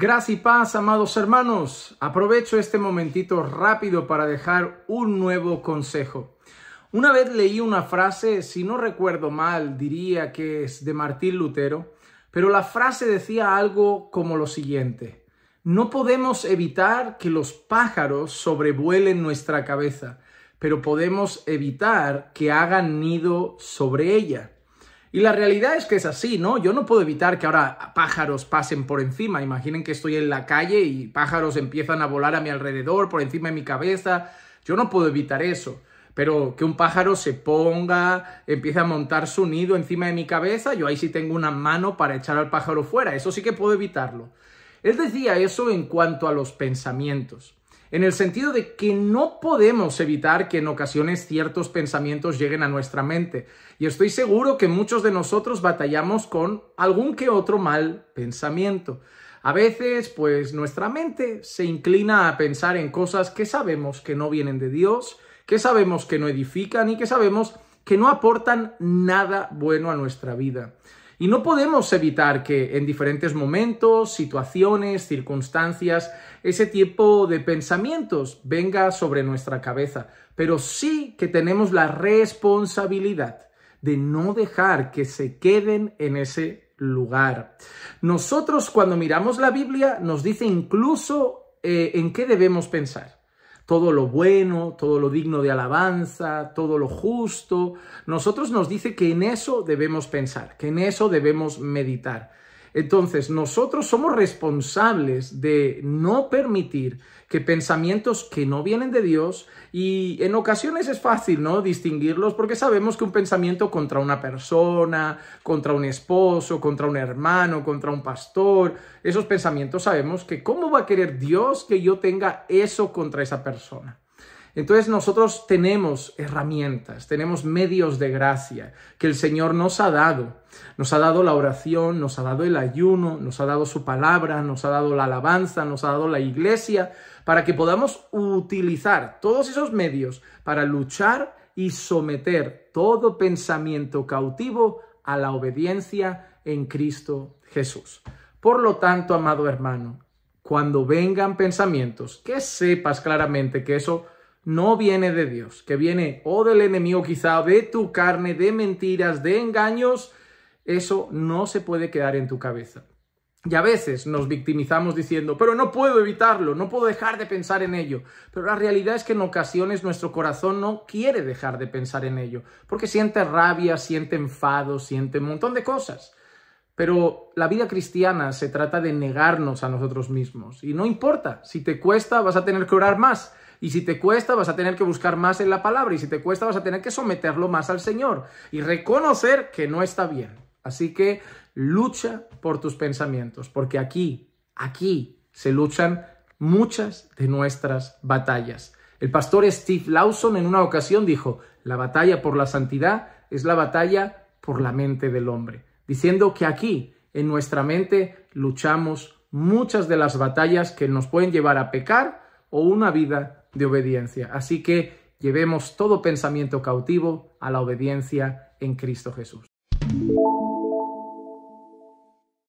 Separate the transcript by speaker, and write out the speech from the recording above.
Speaker 1: Gracias y paz, amados hermanos. Aprovecho este momentito rápido para dejar un nuevo consejo. Una vez leí una frase, si no recuerdo mal, diría que es de Martín Lutero, pero la frase decía algo como lo siguiente. No podemos evitar que los pájaros sobrevuelen nuestra cabeza, pero podemos evitar que hagan nido sobre ella. Y la realidad es que es así, ¿no? Yo no puedo evitar que ahora pájaros pasen por encima. Imaginen que estoy en la calle y pájaros empiezan a volar a mi alrededor, por encima de mi cabeza. Yo no puedo evitar eso. Pero que un pájaro se ponga, empiece a montar su nido encima de mi cabeza, yo ahí sí tengo una mano para echar al pájaro fuera. Eso sí que puedo evitarlo. Él decía eso en cuanto a los pensamientos en el sentido de que no podemos evitar que en ocasiones ciertos pensamientos lleguen a nuestra mente. Y estoy seguro que muchos de nosotros batallamos con algún que otro mal pensamiento. A veces, pues nuestra mente se inclina a pensar en cosas que sabemos que no vienen de Dios, que sabemos que no edifican y que sabemos que no aportan nada bueno a nuestra vida. Y no podemos evitar que en diferentes momentos, situaciones, circunstancias, ese tipo de pensamientos venga sobre nuestra cabeza, pero sí que tenemos la responsabilidad de no dejar que se queden en ese lugar. Nosotros cuando miramos la Biblia nos dice incluso eh, en qué debemos pensar todo lo bueno, todo lo digno de alabanza, todo lo justo. Nosotros nos dice que en eso debemos pensar, que en eso debemos meditar. Entonces, nosotros somos responsables de no permitir que pensamientos que no vienen de Dios, y en ocasiones es fácil, ¿no? Distinguirlos porque sabemos que un pensamiento contra una persona, contra un esposo, contra un hermano, contra un pastor, esos pensamientos sabemos que cómo va a querer Dios que yo tenga eso contra esa persona. Entonces nosotros tenemos herramientas, tenemos medios de gracia que el Señor nos ha dado. Nos ha dado la oración, nos ha dado el ayuno, nos ha dado su palabra, nos ha dado la alabanza, nos ha dado la iglesia, para que podamos utilizar todos esos medios para luchar y someter todo pensamiento cautivo a la obediencia en Cristo Jesús. Por lo tanto, amado hermano, cuando vengan pensamientos, que sepas claramente que eso no viene de Dios, que viene o del enemigo quizá, de tu carne, de mentiras, de engaños, eso no se puede quedar en tu cabeza. Y a veces nos victimizamos diciendo, pero no puedo evitarlo, no puedo dejar de pensar en ello. Pero la realidad es que en ocasiones nuestro corazón no quiere dejar de pensar en ello, porque siente rabia, siente enfado, siente un montón de cosas. Pero la vida cristiana se trata de negarnos a nosotros mismos. Y no importa, si te cuesta vas a tener que orar más. Y si te cuesta, vas a tener que buscar más en la palabra. Y si te cuesta, vas a tener que someterlo más al Señor y reconocer que no está bien. Así que lucha por tus pensamientos, porque aquí, aquí se luchan muchas de nuestras batallas. El pastor Steve Lawson en una ocasión dijo, la batalla por la santidad es la batalla por la mente del hombre, diciendo que aquí, en nuestra mente, luchamos muchas de las batallas que nos pueden llevar a pecar o una vida de obediencia. Así que llevemos todo pensamiento cautivo a la obediencia en Cristo Jesús.